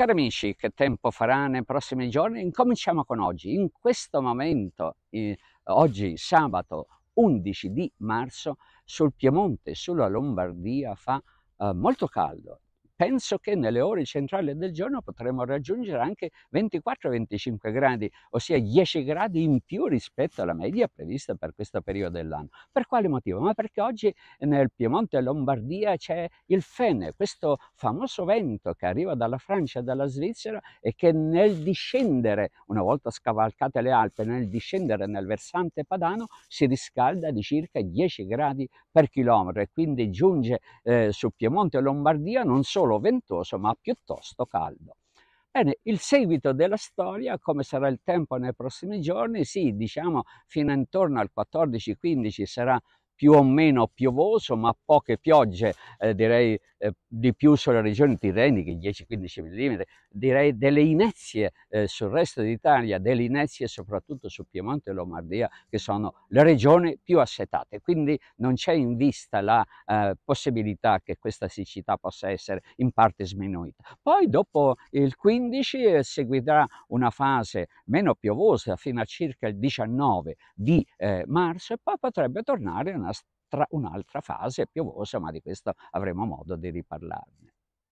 Cari amici, che tempo farà nei prossimi giorni? Incominciamo con oggi. In questo momento, eh, oggi sabato 11 di marzo, sul Piemonte, sulla Lombardia fa eh, molto caldo penso che nelle ore centrali del giorno potremo raggiungere anche 24-25 gradi, ossia 10 gradi in più rispetto alla media prevista per questo periodo dell'anno. Per quale motivo? Ma perché oggi nel Piemonte e Lombardia c'è il fene, questo famoso vento che arriva dalla Francia e dalla Svizzera e che nel discendere, una volta scavalcate le Alpi, nel discendere nel versante padano si riscalda di circa 10 gradi per chilometro e quindi giunge eh, su Piemonte e Lombardia non solo solo ventoso ma piuttosto caldo. Bene, il seguito della storia, come sarà il tempo nei prossimi giorni? Sì, diciamo fino intorno al 14-15 sarà più o meno piovoso, ma poche piogge, eh, direi Ehm, di più sulle regioni tirreniche, 10-15 mm, direi delle inezie eh, sul resto d'Italia, delle inezie soprattutto su Piemonte e Lombardia, che sono le regioni più assetate. Quindi non c'è in vista la eh, possibilità che questa siccità possa essere in parte sminuita. Poi dopo il 15 eh, seguirà una fase meno piovosa fino a circa il 19 di ehm, marzo e poi potrebbe tornare una un'altra fase piovosa, ma di questo avremo modo di riparlarne.